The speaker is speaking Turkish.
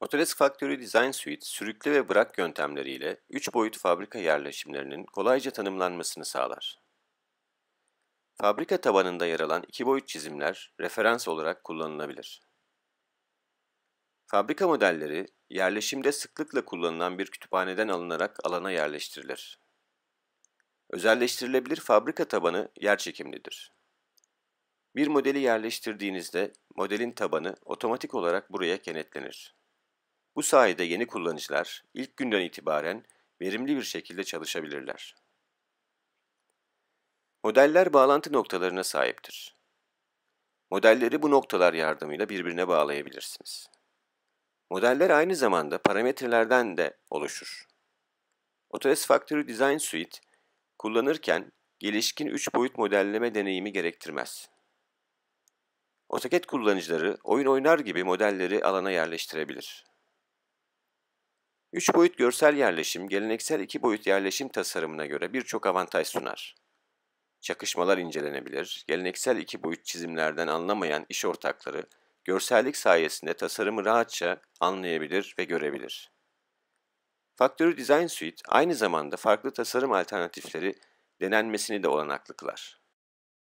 Autodesk Factory Design Suite, sürükle ve bırak yöntemleriyle 3 boyut fabrika yerleşimlerinin kolayca tanımlanmasını sağlar. Fabrika tabanında yer alan 2 boyut çizimler referans olarak kullanılabilir. Fabrika modelleri, yerleşimde sıklıkla kullanılan bir kütüphaneden alınarak alana yerleştirilir. Özelleştirilebilir fabrika tabanı yerçekimlidir. Bir modeli yerleştirdiğinizde modelin tabanı otomatik olarak buraya kenetlenir. Bu sayede yeni kullanıcılar ilk günden itibaren verimli bir şekilde çalışabilirler. Modeller bağlantı noktalarına sahiptir. Modelleri bu noktalar yardımıyla birbirine bağlayabilirsiniz. Modeller aynı zamanda parametrelerden de oluşur. Autodesk Factory Design Suite kullanırken gelişkin 3 boyut modelleme deneyimi gerektirmez. AutoCAD kullanıcıları oyun oynar gibi modelleri alana yerleştirebilir. Üç boyut görsel yerleşim, geleneksel iki boyut yerleşim tasarımına göre birçok avantaj sunar. Çakışmalar incelenebilir, geleneksel iki boyut çizimlerden anlamayan iş ortakları, görsellik sayesinde tasarımı rahatça anlayabilir ve görebilir. Factory Design Suite aynı zamanda farklı tasarım alternatifleri denenmesini de olanaklı kılar.